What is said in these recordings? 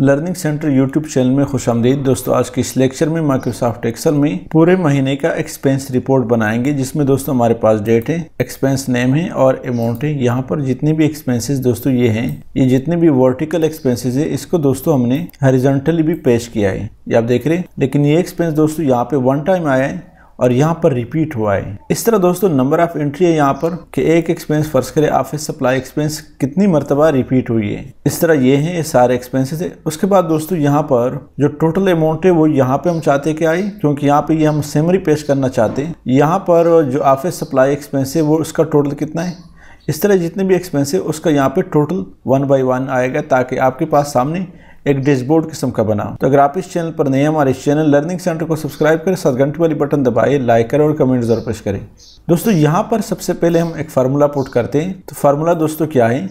learning centre YouTube channel में खुश आमदीद दोस्तों आज के इस लेक्चर में माइक्रोसॉफ्ट एक्सेल में पूरे महीने का एक्सपेंस रिपोर्ट बनाएंगे जिसमें दोस्तों हमारे पास डेट है एक्सपेंस नेम है और अमाउंट है यहाँ पर जितने भी एक्सपेंसेस दोस्तों ये हैं ये जितने भी वर्टिकल एक्सपेंसिस है इसको दोस्तों हमने हरिजेंटली भी पेश किया है ये आप देख रहे हैं लेकिन ये एक्सपेंस दोस्तों यहाँ पे वन टाइम आया है और यहाँ पर रिपीट हुआ है इस तरह दोस्तों नंबर ऑफ एंट्री है यहाँ पर कि एक एक्सपेंस फर्ज करें ऑफिस सप्लाई एक्सपेंस कितनी मरतबा रिपीट हुई है इस तरह ये हैं ये सारे एक्सपेंसेस है उसके बाद दोस्तों यहाँ पर जो टोटल अमाउंट है वो यहाँ पे हम चाहते कि आई क्योंकि यहाँ पे ये यह हम सेमरी पेश करना चाहते हैं यहाँ पर जो ऑफिस सप्लाई एक्सपेंस है वो उसका टोटल कितना है इस तरह जितने भी एक्सपेंस है उसका यहाँ पे टोटल वन बाई वन आएगा ताकि आपके पास सामने एक डैशबोर्ड किस्म का बना तो अगर आप इस चैनल पर नए हमारे चैनल लर्निंग सेंटर को सब्सक्राइब करें सात घंटे वाली बटन दबाए लाइक करें और कमेंट जरूर पेश करें दोस्तों यहाँ पर सबसे पहले हम एक फार्मूला पुट करते हैं तो फार्मूला दोस्तों क्या है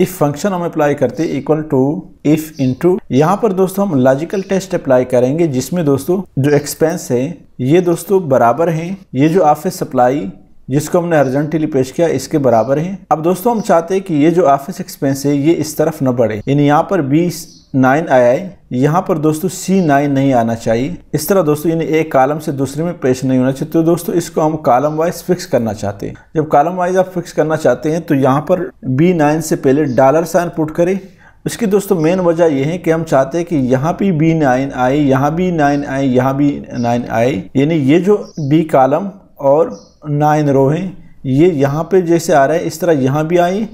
इफ फंक्शन हम अप्लाई करते हैं equal to if in to यहाँ पर दोस्तों हम लॉजिकल टेस्ट अप्लाई करेंगे जिसमें दोस्तों जो एक्सपेंस है ये दोस्तों बराबर हैं ये जो ऑफिस सप्लाई जिसको हमने अर्जेंटली पेश किया इसके बराबर है अब दोस्तों हम चाहते हैं कि ये जो ऑफिस एक्सपेंस है ये इस तरफ न बढ़े यानी यहाँ पर बीस नाइन आया है यहाँ पर दोस्तों सी नाइन नहीं आना चाहिए इस तरह दोस्तों इन्हें एक कालम से दूसरे में पेश नहीं होना चाहिए तो दोस्तों इसको हम कालम वाइज फिक्स करना चाहते हैं जब कालम वाइज आप फिक्स करना चाहते हैं तो यहाँ पर बी नाइन से पहले डॉलर साइन पुट करें उसकी दोस्तों मेन वजह यह है कि हम चाहते हैं कि यहाँ भी बी नाइन आए यहाँ भी नाइन आए यहाँ भी नाइन आए यानी ये जो बी कालम और नाइन रो हैं ये यहाँ पे जैसे आ रहा है इस तरह यहाँ भी आए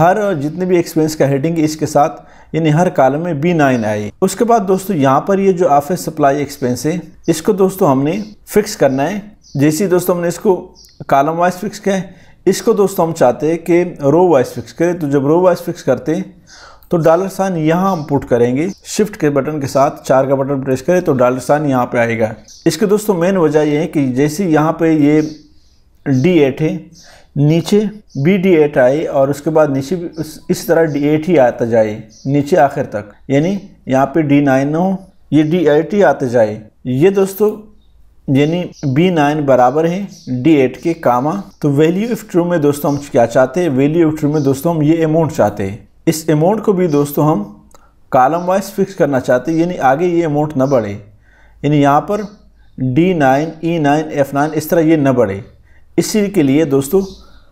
हर जितने भी एक्सपेंस का हेडिंग इसके साथ यानी हर कालम में बी नाइन आई उसके बाद दोस्तों यहाँ पर ये जो ऑफिस सप्लाई एक्सपेंस है इसको दोस्तों हमने फिक्स करना है जैसे दोस्तों हमने इसको कालम वाइज फिक्स किया है इसको दोस्तों हम चाहते हैं कि रो वाइज फिक्स करें तो जब रो वाइज फिक्स करते हैं तो डॉलर साइन यहाँ हम पुट करेंगे शिफ्ट के बटन के साथ चार का बटन प्रेस करें तो डॉलर साइन यहाँ पे आएगा इसके दोस्तों मेन वजह यह है कि जैसे यहाँ पे ये डी एट है नीचे बी डी एट आए और उसके बाद नीचे भी इस तरह डी एट ही आता जाए नीचे आखिर तक यानी यहाँ पे डी नाइन हो ये डी एट ही आते जाए ये दोस्तों यानी बी नाइन बराबर है डी एट के कामा तो वैल्यू ऑफ ट्रू में दोस्तों हम क्या चाहते हैं वैल्यू ऑफ ट्रू में दोस्तों हम ये अमाउंट चाहते हैं इस अमाउंट को भी दोस्तों हम कॉलम वाइज फिक्स करना चाहते हैं यानी आगे ये अमाउंट न बढ़े यानी यहाँ पर D nine E nine F nine इस तरह ये ना बढ़े इसी के लिए दोस्तों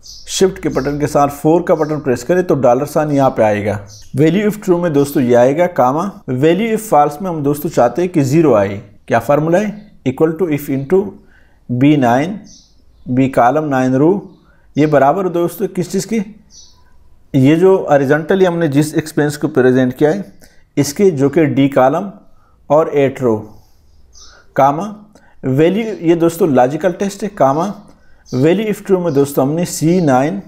शिफ्ट के बटन के साथ फोर का बटन प्रेस करें तो डॉलर साइन यहाँ पे आएगा वैल्यू इफ़ ट्रू में दोस्तों ये आएगा कामा वैल्यू इफ़ फॉल्स में हम दोस्तों चाहते हैं कि ज़ीरो आए क्या फार्मूला है equal to if to B nine B column nine रू ये बराबर दोस्तों किस चीज़ की ये जो ऑरिजेंटली हमने जिस एक्सपेंस को प्रेजेंट किया है इसके जो कि डी कालम और एट रो कामा वैल्यू ये दोस्तों लॉजिकल टेस्ट है कामा वैल्यू इफ ट्रू में दोस्तों हमने सी नाइन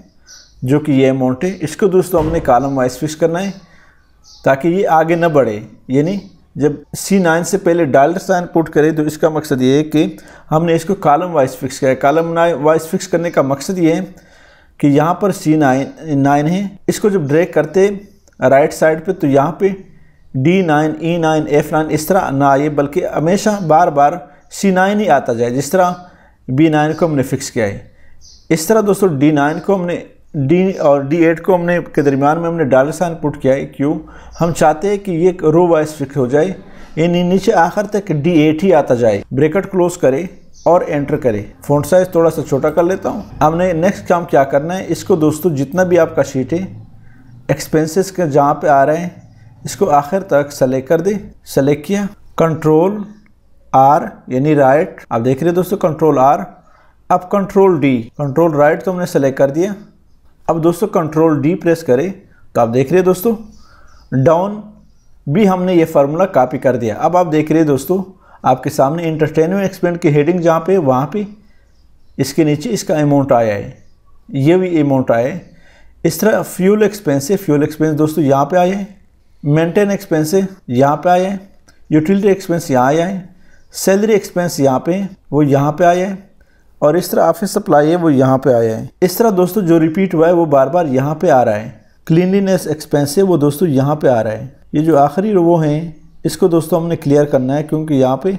जो कि ये अमाउंट है इसको दोस्तों हमने कॉलम वाइज फिक्स करना है ताकि ये आगे न बढ़े यानी जब सी नाइन से पहले डॉलर साइन पुट करें तो इसका मकसद ये है कि हमने इसको कॉलम वाइज फिक्स किया कॉलम वाइज फिक्स करने का मकसद ये है कि यहाँ पर सी नाइन नाइन है इसको जब ड्रैग करते राइट साइड पे तो यहाँ पे D nine E e nine F nine इस तरह ना आए बल्कि हमेशा बार बार सी नाइन ही आता जाए जिस तरह बी नाइन को हमने फिक्स किया है इस तरह दोस्तों डी नाइन को हमने डी और डी एट को हमने के दरमियान में हमने डाल साइन पुट किया है क्यों हम चाहते हैं कि ये रो वाइज फिक्स हो जाए यानी नीचे आखिर तक डी एट ही आता जाए ब्रेकेट क्लोज करें और एंटर करें फ़ॉन्ट साइज थोड़ा सा छोटा कर लेता हूँ हमने नेक्स्ट काम क्या करना है इसको दोस्तों जितना भी आपका शीट है एक्सपेंसिस के जहाँ पर आ रहे हैं इसको आखिर तक सेलेक्ट कर दें सेलेक्ट किया कंट्रोल आर यानी राइट आप देख रहे हैं दोस्तों कंट्रोल आर अब कंट्रोल डी कंट्रोल राइट तो हमने सेलेक्ट कर दिया अब दोस्तों कंट्रोल डी प्रेस करें तो आप देख रहे हैं दोस्तों डाउन भी हमने ये फार्मूला कॉपी कर दिया अब आप देख रहे हैं दोस्तों आपके सामने इंटरटेनमेंट एक्सपेंड की हेडिंग जहाँ पे वहाँ पे इसके नीचे इसका अमाउंट आया है ये भी अमाउंट आया है इस तरह फ्यूल एक्सपेंस है फ्यूल एक्सपेंस दोस्तों यहाँ पे आया है मेंटेन एक्सपेंस है यहाँ पर आया है यूटिलिटी एक्सपेंस यहाँ आया है सैलरी एक्सपेंस यहाँ पे वो यहाँ पे आया है और इस तरह ऑफिस सप्लाई है वो यहाँ पे आया है इस तरह दोस्तों जो रिपीट हुआ है वो बार बार यहाँ पे आ रहा है क्लिनलीनेस एक्सपेंस है वो दोस्तों यहाँ पे आ रहा है ये जो आखिरी रो हैं इसको दोस्तों हमने क्लियर करना है क्योंकि यहाँ पर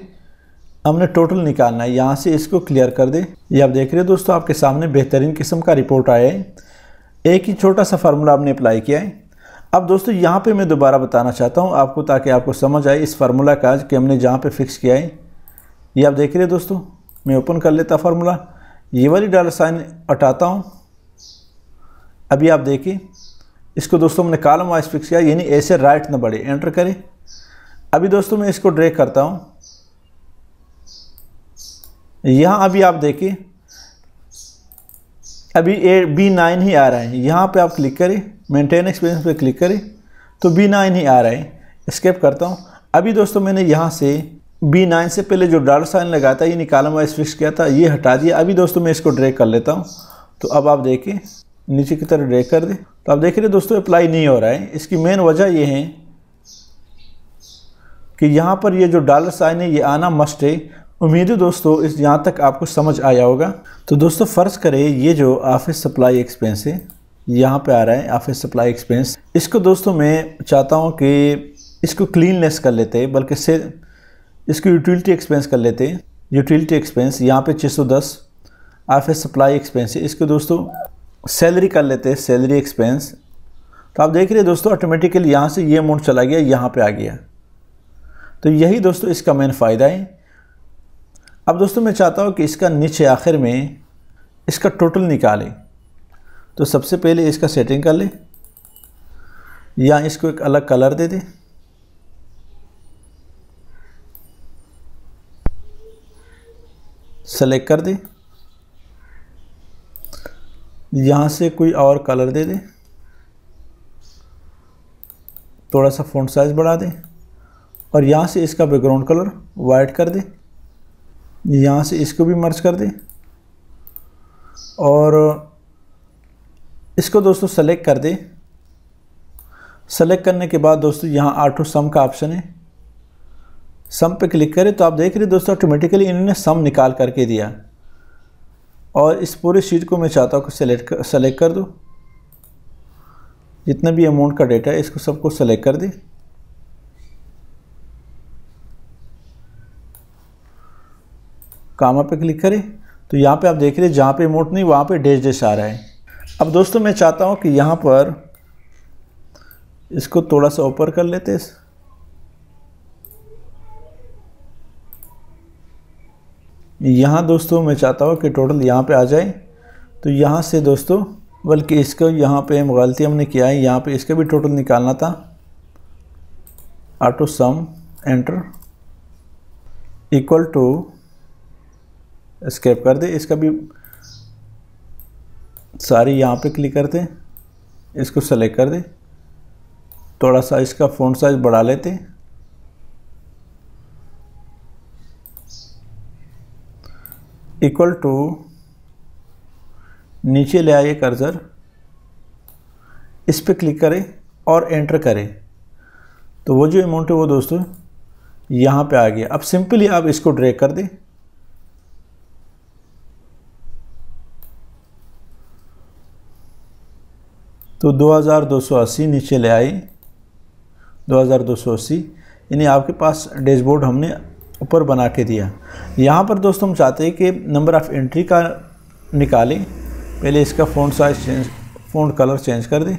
हमने टोटल निकालना है यहाँ से इसको क्लियर कर दे ये आप देख रहे हो दोस्तों आपके सामने बेहतरीन किस्म का रिपोर्ट आया है एक ही छोटा सा फार्मूला आपने अप्लाई किया है अब दोस्तों यहाँ पे मैं दोबारा बताना चाहता हूँ आपको ताकि आपको समझ आए इस फार्मूला का कि हमने जहाँ पे फिक्स किया है ये आप देख रहे दोस्तों मैं ओपन कर लेता फार्मूला ये वाली डॉलर साइन हटाता हूँ अभी आप देखिए इसको दोस्तों मैंने कालम वाइज फिक्स किया यानी ऐसे राइट ना बढ़े एंटर करें अभी दोस्तों मैं इसको ड्रैग करता हूँ यहाँ अभी आप देखिए अभी ए बी नाइन ही आ रहा है यहाँ पे आप क्लिक करें मेंटेन एक्सपीरियंस पे क्लिक करें तो बी नाइन ही आ रहा है स्केप करता हूँ अभी दोस्तों मैंने यहाँ से बी नाइन से पहले जो डॉलर साइन लगाया था ये निकाला हुआ फिक्स किया था ये हटा दिया अभी दोस्तों मैं इसको ड्रैग कर लेता हूँ तो अब आप देखिए नीचे की तरफ ड्रैग कर दे तो आप देख रहे दोस्तों अप्लाई नहीं हो रहा है इसकी मेन वजह ये है कि यहाँ पर ये जो डॉलर साइन है ये आना मस्ट है उम्मीद है दोस्तों इस यहाँ तक आपको समझ आया होगा तो दोस्तों फ़र्ज़ करें ये जो ऑफिस सप्लाई एक्सपेंस है यहाँ पे आ रहा है ऑफिस सप्लाई एक्सपेंस इसको दोस्तों मैं चाहता हूँ कि इसको क्लीननेस कर लेते बल्कि से इसकी यूटिलिटी एक्सपेंस कर लेते हैं यूटिलिटी एक्सपेंस यहाँ पे 610 आप फिर सप्लाई एक्सपेंस है इसके दोस्तों सैलरी कर लेते हैं सैलरी एक्सपेंस तो आप देख रहे हैं दोस्तों ऑटोमेटिकली यहाँ से ये अमाउंट चला गया यहाँ पे आ गया तो यही दोस्तों इसका मेन फ़ायदा है अब दोस्तों मैं चाहता हूँ कि इसका नीचे आखिर में इसका टोटल निकालें तो सबसे पहले इसका सेटिंग कर लें या इसको एक अलग कलर दे दें सेलेक्ट कर दें यहाँ से कोई और कलर दे दें थोड़ा सा फ़ॉन्ट साइज़ बढ़ा दें और यहाँ से इसका बैकग्राउंड कलर वाइट कर दें यहाँ से इसको भी मर्ज कर दें और इसको दोस्तों सेलेक्ट कर दें सेलेक्ट करने के बाद दोस्तों यहाँ आठों सम का ऑप्शन है सम पे क्लिक करें तो आप देख रहे दोस्तों ऑटोमेटिकली इन्होंने सम निकाल करके दिया और इस पूरी शीट को मैं चाहता हूँ सेलेक्ट कर सेलेक्ट कर दूँ जितना भी अमाउंट का डेटा है इसको सबको सेलेक्ट कर दे कामा पे क्लिक करें तो यहाँ पे आप देख रहे हैं जहाँ पे अमाउंट नहीं वहाँ पे डेज डेस आ रहा है अब दोस्तों मैं चाहता हूँ कि यहाँ पर इसको थोड़ा सा ऊपर कर लेते हैं यहाँ दोस्तों मैं चाहता हूँ कि टोटल यहाँ पे आ जाए तो यहाँ से दोस्तों बल्कि इसको यहाँ पे गलती हमने किया है यहाँ पे इसका भी टोटल निकालना था auto sum enter equal to escape कर दे इसका भी सारी यहाँ पे क्लिक कर इसको सेलेक्ट कर दे थोड़ा सा इसका फ़ॉन्ट साइज़ बढ़ा लेते इक्वल टू नीचे ले आइए कर्जर इस पर क्लिक करें और एंटर करें तो वो जो अमाउंट है वो दोस्तों यहाँ पे आ गया अब सिंपली आप इसको ड्रैग कर दें तो 2280 नीचे ले आई 2280 यानी आपके पास डैशबोर्ड हमने ऊपर बना के दिया यहाँ पर दोस्तों हम चाहते हैं कि नंबर ऑफ़ एंट्री का निकालें पहले इसका phone size change phone colour change कर दें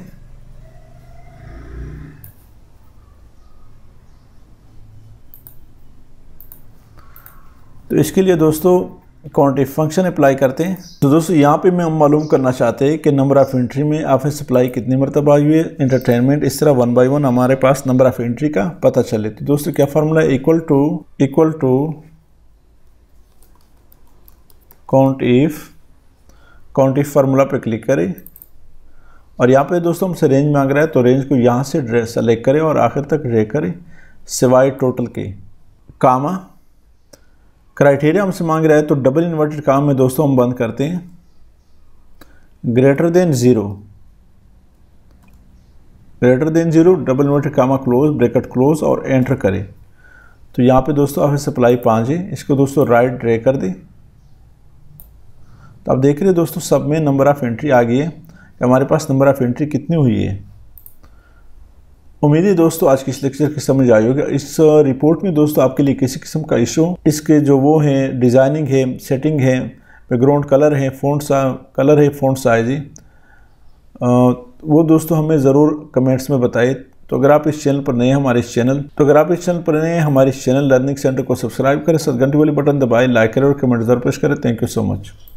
तो इसके लिए दोस्तों क्वान्टिटी फंक्शन अप्लाई करते हैं तो दोस्तों यहाँ पे मैं हम मालूम करना चाहते हैं कि नंबर ऑफ़ एंट्री में आपने सप्लाई कितनी मरतबा हुई है इंटरटेनमेंट इस तरह वन बाई वन हमारे पास नंबर ऑफ़ एंट्री का पता चले तो दोस्तों क्या formula equal to equal to count if count if formula पर क्लिक करें और यहाँ पे दोस्तों हमसे रेंज मांग रहा है तो रेंज को यहाँ से सेलेक्ट करें और आखिर तक ड्रे करें सिवाय टोटल के कामा क्राइटेरिया हमसे मांग रहा है तो डबल इन्वर्टेड काम में दोस्तों हम बंद करते हैं greater than zero greater than zero double inverted comma close bracket close और एंटर करें तो यहाँ पे दोस्तों आप सप्लाई पाँच है इसको दोस्तों राइट ड्रे कर दें तो आप देख रहे हैं दोस्तों सब में नंबर ऑफ़ एंट्री आ गई है हमारे पास नंबर ऑफ़ एंट्री कितनी हुई है उम्मीद है दोस्तों आज के इस लेक्चर की समझ आई होगी इस रिपोर्ट में दोस्तों आपके लिए किसी किस्म का इशू इसके जो वो हैं डिज़ाइनिंग है सेटिंग है बैकग्राउंड कलर है फ़ॉन्ट सा कलर है फ़ॉन्ट साइज वो दोस्तों हमें ज़रूर कमेंट्स में बताइए तो अगर आप इस चैनल पर नए हैं हमारे इस चैनल तो अगर आप इस चैनल पर नए हैं हमारे इस चैनल लर्निंग सेंटर को सब्सक्राइब करें सत घंटे वाले बटन दबाएं लाइक करें और कमेंट जरूर पेश करें थैंक यू सो मच